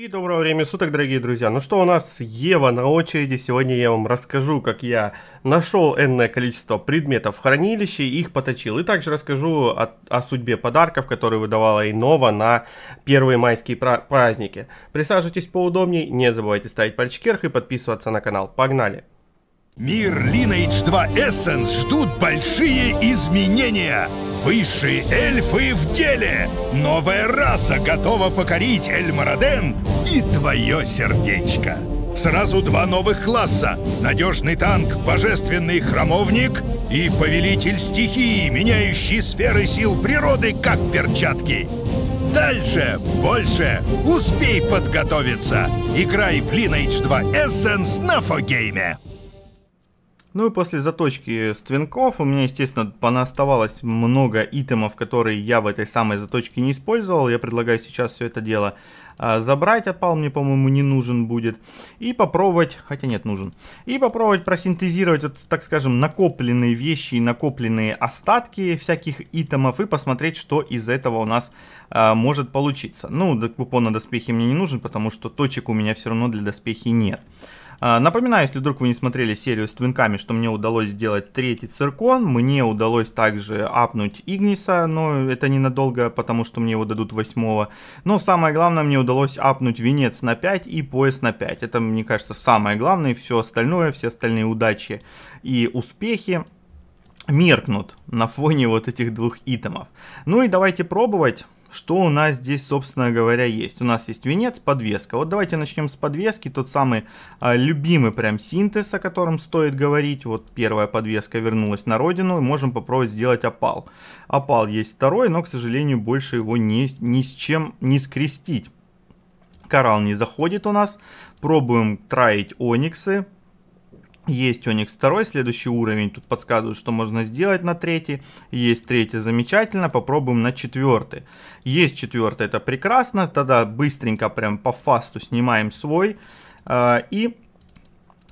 И доброго времени суток, дорогие друзья. Ну что у нас Ева на очереди. Сегодня я вам расскажу, как я нашел энное количество предметов в хранилище и их поточил. И также расскажу о, о судьбе подарков, которые выдавала Инова на первые майские праздники. Присаживайтесь поудобнее, не забывайте ставить пальчики вверх и подписываться на канал. Погнали! Мир Lineage 2 Essence ждут большие изменения. Высшие эльфы в деле! Новая раса готова покорить Эльмараден и твое сердечко. Сразу два новых класса. Надежный танк, божественный храмовник и повелитель стихии, меняющий сферы сил природы, как перчатки. Дальше, больше, успей подготовиться. Играй в Lineage 2 Essence на Фогейме. Ну и после заточки с у меня, естественно, понаоставалось много итемов, которые я в этой самой заточке не использовал. Я предлагаю сейчас все это дело а, забрать. отпал мне, по-моему, не нужен будет. И попробовать, хотя нет, нужен. И попробовать просинтезировать, вот, так скажем, накопленные вещи и накопленные остатки всяких итемов. И посмотреть, что из этого у нас а, может получиться. Ну, купона на доспехи мне не нужен, потому что точек у меня все равно для доспехи нет. А, напоминаю, если вдруг вы не смотрели серию с твинками, что мне удалось сделать третий циркон. Мне удалось также апнуть Игниса, но это ненадолго, потому что мне его дадут восьмого. Но самое главное, мне удалось апнуть Венец на 5 и Пояс на 5. Это, мне кажется, самое главное. И все остальное, все остальные удачи и успехи меркнут на фоне вот этих двух итемов. Ну и давайте пробовать что у нас здесь, собственно говоря, есть. У нас есть венец, подвеска. Вот давайте начнем с подвески. Тот самый а, любимый прям синтез, о котором стоит говорить. Вот первая подвеска вернулась на родину. можем попробовать сделать опал. Опал есть второй, но, к сожалению, больше его не ни с чем не скрестить. Коралл не заходит у нас. Пробуем траить ониксы. Есть Onyx второй следующий уровень, тут подсказывают, что можно сделать на третий. Есть третий, замечательно, попробуем на четвертый. Есть четвертый, это прекрасно, тогда быстренько прям по фасту снимаем свой. А, и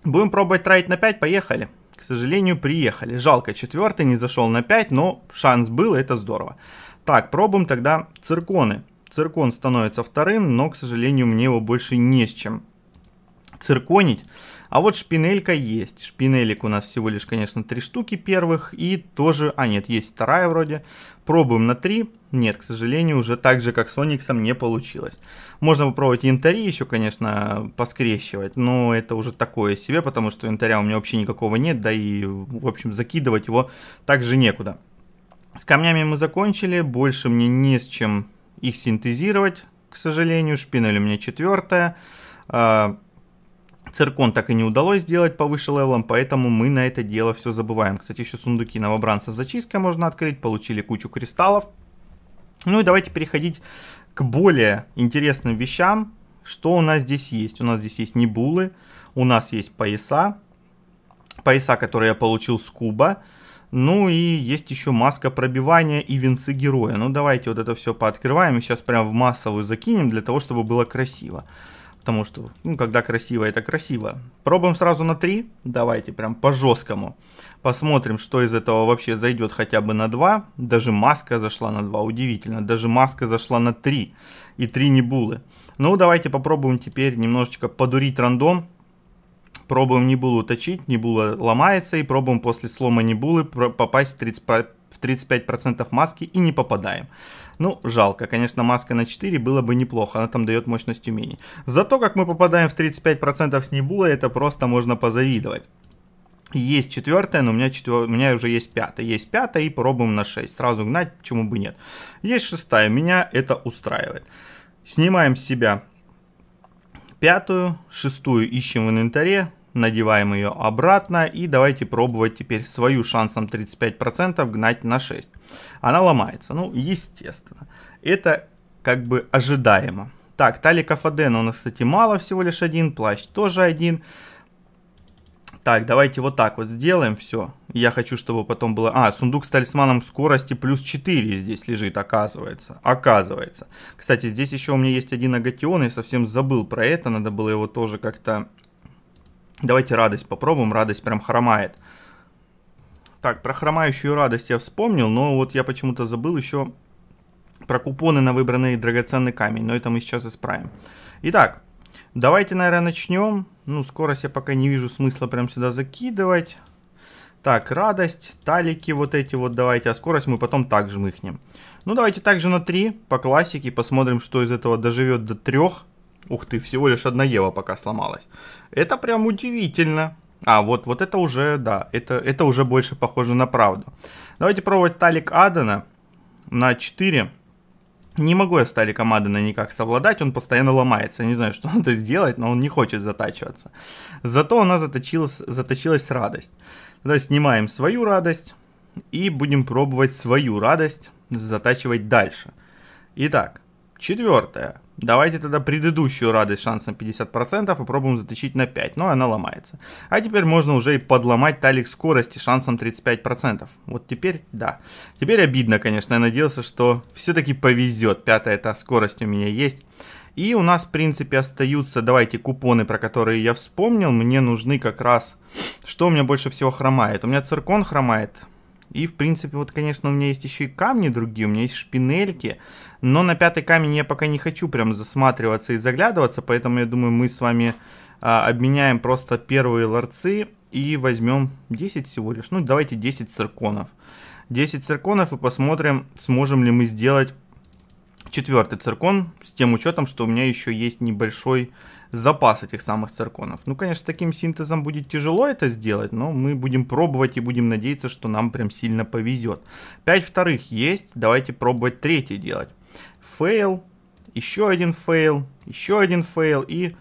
будем пробовать тратить на 5, поехали. К сожалению, приехали. Жалко, четвертый не зашел на 5, но шанс был, это здорово. Так, пробуем тогда цирконы. Циркон становится вторым, но, к сожалению, мне его больше не с чем цирконить. А вот шпинелька есть. Шпинелек у нас всего лишь, конечно, три штуки первых. И тоже... А, нет, есть вторая вроде. Пробуем на три. Нет, к сожалению, уже так же, как с Ониксом, не получилось. Можно попробовать Интари еще, конечно, поскрещивать. Но это уже такое себе, потому что Интаря у меня вообще никакого нет. Да и, в общем, закидывать его также некуда. С камнями мы закончили. Больше мне не с чем их синтезировать, к сожалению. Шпинель у меня четвертая. А, Циркон так и не удалось сделать повыше левелом, поэтому мы на это дело все забываем. Кстати, еще сундуки новобранца с зачисткой можно открыть, получили кучу кристаллов. Ну и давайте переходить к более интересным вещам. Что у нас здесь есть? У нас здесь есть небулы, у нас есть пояса. Пояса, которые я получил с куба. Ну и есть еще маска пробивания и венцы героя. Ну давайте вот это все пооткрываем и сейчас прям в массовую закинем для того, чтобы было красиво. Потому что, ну, когда красиво, это красиво. Пробуем сразу на 3. Давайте прям по-жесткому. Посмотрим, что из этого вообще зайдет хотя бы на 2. Даже маска зашла на 2. Удивительно. Даже маска зашла на 3. И 3 небулы. Ну, давайте попробуем теперь немножечко подурить рандом. Пробуем небулу точить, небула ломается, и пробуем после слома небулы попасть в 30%, в 35% маски и не попадаем. Ну, жалко. Конечно, маска на 4 было бы неплохо. Она там дает мощность умений. Зато, как мы попадаем в 35% с Небула, это просто можно позавидовать. Есть четвертая, но у меня, четвер... у меня уже есть пятая. Есть пятая и пробуем на 6. Сразу гнать, почему бы нет. Есть шестая, меня это устраивает. Снимаем с себя пятую, шестую ищем в инвентаре, надеваем ее обратно и давайте пробовать теперь свою шансом 35% гнать на 6. Она ломается, ну естественно. Это как бы ожидаемо. Так, талика Фадена у нас, кстати, мало, всего лишь один, плащ тоже один. Так, давайте вот так вот сделаем, все. Я хочу, чтобы потом было... А, сундук с талисманом скорости плюс 4 здесь лежит, оказывается. Оказывается. Кстати, здесь еще у меня есть один агатион, я совсем забыл про это, надо было его тоже как-то Давайте радость попробуем. Радость прям хромает. Так, про хромающую радость я вспомнил, но вот я почему-то забыл еще про купоны на выбранный драгоценный камень. Но это мы сейчас исправим. Итак, давайте, наверное, начнем. Ну, скорость я пока не вижу смысла прям сюда закидывать. Так, радость, талики вот эти вот давайте, а скорость мы потом также мыхнем. Ну, давайте также на 3 по классике, посмотрим, что из этого доживет до 3. Ух ты, всего лишь одна Ева пока сломалась. Это прям удивительно. А, вот, вот это уже, да, это, это уже больше похоже на правду. Давайте пробовать Талик Адана на 4. Не могу я с Таликом Адана никак совладать, он постоянно ломается. Я не знаю, что надо сделать, но он не хочет затачиваться. Зато у нас заточилась, заточилась радость. Тогда снимаем свою радость и будем пробовать свою радость затачивать дальше. Итак, Четвертое. Давайте тогда предыдущую радость шансом 50% попробуем заточить на 5, но она ломается. А теперь можно уже и подломать талик скорости шансом 35%. Вот теперь, да. Теперь обидно, конечно, я надеялся, что все-таки повезет. Пятая эта скорость у меня есть. И у нас, в принципе, остаются, давайте, купоны, про которые я вспомнил. Мне нужны как раз, что у меня больше всего хромает. У меня циркон хромает, и, в принципе, вот, конечно, у меня есть еще и камни другие, у меня есть шпинельки. Но на пятый камень я пока не хочу прям засматриваться и заглядываться, поэтому, я думаю, мы с вами а, обменяем просто первые ларцы и возьмем 10 всего лишь. Ну, давайте 10 цирконов. 10 цирконов и посмотрим, сможем ли мы сделать четвертый циркон, с тем учетом, что у меня еще есть небольшой запас этих самых цирконов. Ну, конечно, с таким синтезом будет тяжело это сделать, но мы будем пробовать и будем надеяться, что нам прям сильно повезет. Пять вторых есть, давайте пробовать третий делать. Фейл, еще один фейл, еще один фейл и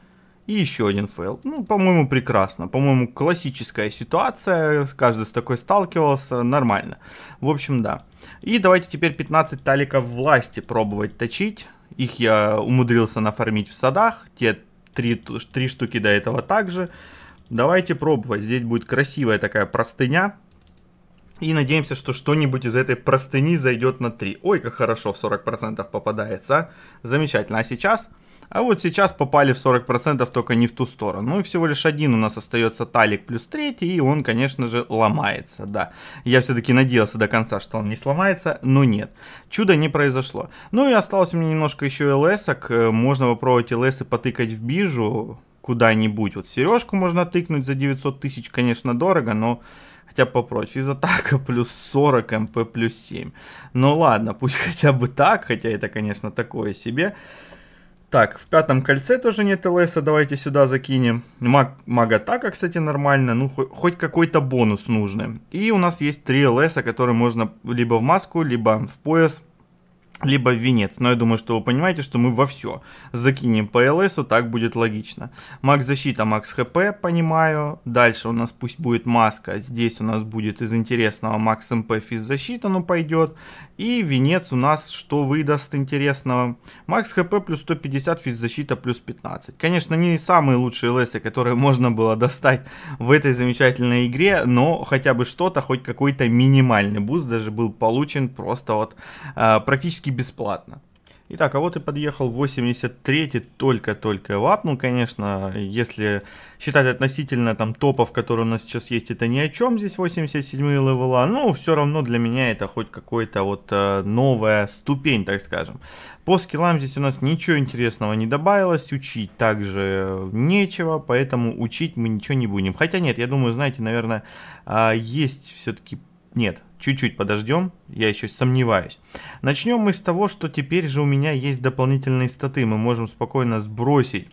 и еще один фейл. Ну, по-моему, прекрасно. По-моему, классическая ситуация. Каждый с такой сталкивался. Нормально. В общем, да. И давайте теперь 15 таликов власти пробовать точить. Их я умудрился нафармить в садах. Те три, три штуки до этого также. Давайте пробовать. Здесь будет красивая такая простыня. И надеемся, что что-нибудь из этой простыни зайдет на 3. Ой, как хорошо в 40% попадается. Замечательно. А сейчас а вот сейчас попали в 40%, только не в ту сторону. Ну и всего лишь один у нас остается талик плюс третий, и он, конечно же, ломается, да. Я все-таки надеялся до конца, что он не сломается, но нет. Чудо не произошло. Ну и осталось у меня немножко еще лс -ок. Э, можно попробовать лс потыкать в бижу куда-нибудь. Вот сережку можно тыкнуть за 900 тысяч, конечно, дорого, но хотя попроще попрочь. Физатака плюс 40, МП плюс 7. Ну ладно, пусть хотя бы так, хотя это, конечно, такое себе. Так, в пятом кольце тоже нет ЛС, а, давайте сюда закинем. Маг, маг атака, кстати, нормально, ну хоть, хоть какой-то бонус нужный. И у нас есть три ЛС, а, которые можно либо в маску, либо в пояс либо в венец. Но я думаю, что вы понимаете, что мы во все закинем по ЛСу, так будет логично. Макс защита, макс хп, понимаю. Дальше у нас пусть будет маска. Здесь у нас будет из интересного макс МП физ защита, ну пойдет. И венец у нас что выдаст интересного? Макс хп плюс 150, физ защита плюс 15. Конечно, не самые лучшие ЛСы, которые можно было достать в этой замечательной игре, но хотя бы что-то, хоть какой-то минимальный буст даже был получен просто вот э, практически практически бесплатно. Итак, а вот и подъехал 83-й, только-только лапнул, конечно, если считать относительно там топов, которые у нас сейчас есть, это ни о чем, здесь 87 й левела, но ну, все равно для меня это хоть какой-то вот э, новая ступень, так скажем. По скиллам здесь у нас ничего интересного не добавилось, учить также нечего, поэтому учить мы ничего не будем. Хотя нет, я думаю, знаете, наверное, э, есть все-таки нет, чуть-чуть подождем, я еще сомневаюсь. Начнем мы с того, что теперь же у меня есть дополнительные статы, мы можем спокойно сбросить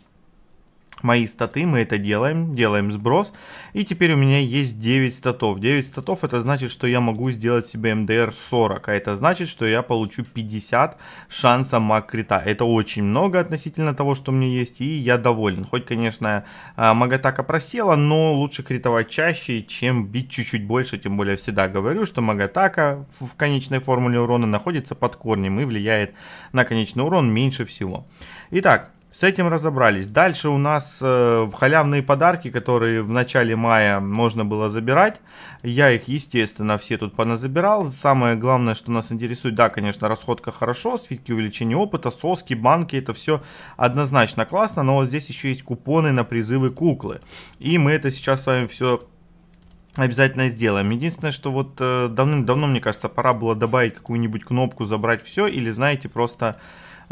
мои статы, мы это делаем, делаем сброс. И теперь у меня есть 9 статов. 9 статов это значит, что я могу сделать себе МДР 40, а это значит, что я получу 50 шанса макрита. Это очень много относительно того, что у меня есть, и я доволен. Хоть, конечно, а, магатака просела, но лучше критовать чаще, чем бить чуть-чуть больше, тем более всегда говорю, что магатака в конечной формуле урона находится под корнем и влияет на конечный урон меньше всего. Итак, с этим разобрались. Дальше у нас э, халявные подарки, которые в начале мая можно было забирать. Я их, естественно, все тут поназабирал. Самое главное, что нас интересует, да, конечно, расходка хорошо, свитки увеличения опыта, соски, банки, это все однозначно классно, но вот здесь еще есть купоны на призывы куклы. И мы это сейчас с вами все Обязательно сделаем. Единственное, что вот э, давным-давно, мне кажется, пора было добавить какую-нибудь кнопку «Забрать все» или, знаете, просто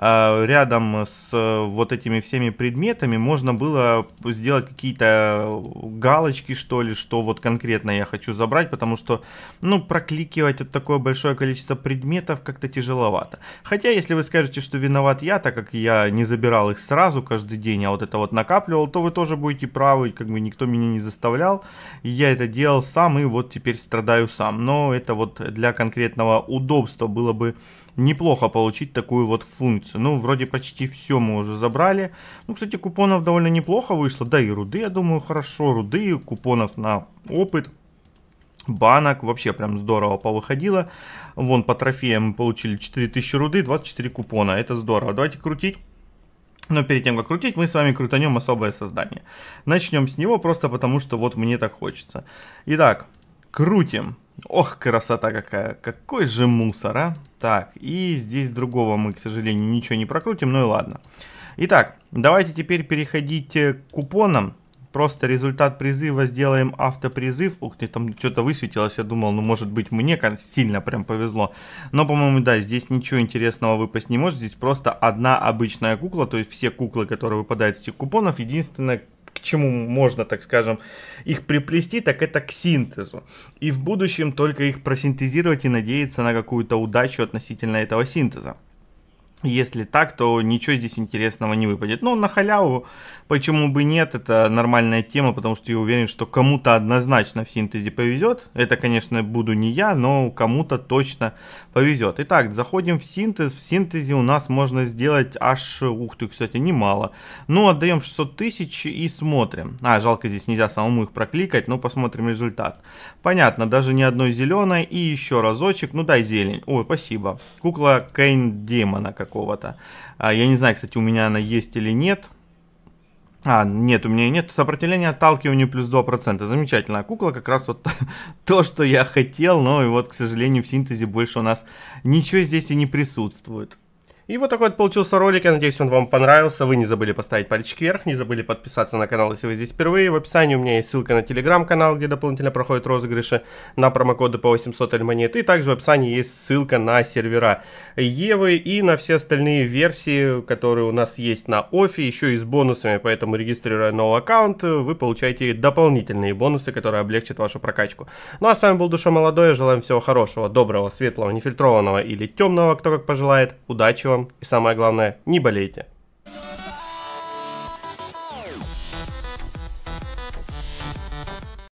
а, рядом с э, вот этими всеми предметами можно было сделать какие-то галочки, что ли, что вот конкретно я хочу забрать, потому что, ну, прокликивать вот такое большое количество предметов как-то тяжеловато. Хотя, если вы скажете, что виноват я, так как я не забирал их сразу каждый день, а вот это вот накапливал, то вы тоже будете правы, как бы никто меня не заставлял, я это делал сам и вот теперь страдаю сам. Но это вот для конкретного удобства было бы неплохо получить такую вот функцию разницу. Ну, вроде почти все мы уже забрали. Ну, кстати, купонов довольно неплохо вышло. Да и руды, я думаю, хорошо. Руды, купонов на опыт. Банок вообще прям здорово повыходило. Вон по трофеям мы получили 4000 руды, 24 купона. Это здорово. Давайте крутить. Но перед тем, как крутить, мы с вами крутанем особое создание. Начнем с него просто потому, что вот мне так хочется. Итак, крутим. Ох, красота какая. Какой же мусор, а. Так, и здесь другого мы, к сожалению, ничего не прокрутим, ну и ладно. Итак, давайте теперь переходить э, к купонам. Просто результат призыва сделаем автопризыв. Ух ты, там что-то высветилось. Я думал, ну может быть мне сильно прям повезло. Но, по-моему, да, здесь ничего интересного выпасть не может. Здесь просто одна обычная кукла. То есть все куклы, которые выпадают с этих купонов. Единственное, к чему можно, так скажем, их приплести, так это к синтезу. И в будущем только их просинтезировать и надеяться на какую-то удачу относительно этого синтеза. Если так, то ничего здесь интересного не выпадет. Но ну, на халяву, почему бы нет, это нормальная тема, потому что я уверен, что кому-то однозначно в синтезе повезет. Это, конечно, буду не я, но кому-то точно повезет. Итак, заходим в синтез. В синтезе у нас можно сделать аж, ух ты, кстати, немало. Ну, отдаем 600 тысяч и смотрим. А, жалко, здесь нельзя самому их прокликать, но посмотрим результат. Понятно, даже ни одной зеленой. И еще разочек, ну дай зелень. Ой, спасибо. Кукла Кейн Демона, как какого-то. А, я не знаю, кстати, у меня она есть или нет. А, нет, у меня нет. Сопротивление отталкиванию плюс 2%. Замечательная кукла, как раз вот то, что я хотел. Но и вот, к сожалению, в синтезе больше у нас ничего здесь и не присутствует. И вот такой вот получился ролик, я надеюсь, он вам понравился. Вы не забыли поставить пальчик вверх, не забыли подписаться на канал, если вы здесь впервые. В описании у меня есть ссылка на телеграм-канал, где дополнительно проходят розыгрыши на промокоды по 800 эльмонет. И также в описании есть ссылка на сервера Евы и на все остальные версии, которые у нас есть на Офи, еще и с бонусами. Поэтому, регистрируя новый аккаунт, вы получаете дополнительные бонусы, которые облегчат вашу прокачку. Ну а с вами был Душа Молодой, желаем всего хорошего, доброго, светлого, нефильтрованного или темного, кто как пожелает. Удачи вам! и самое главное, не болейте.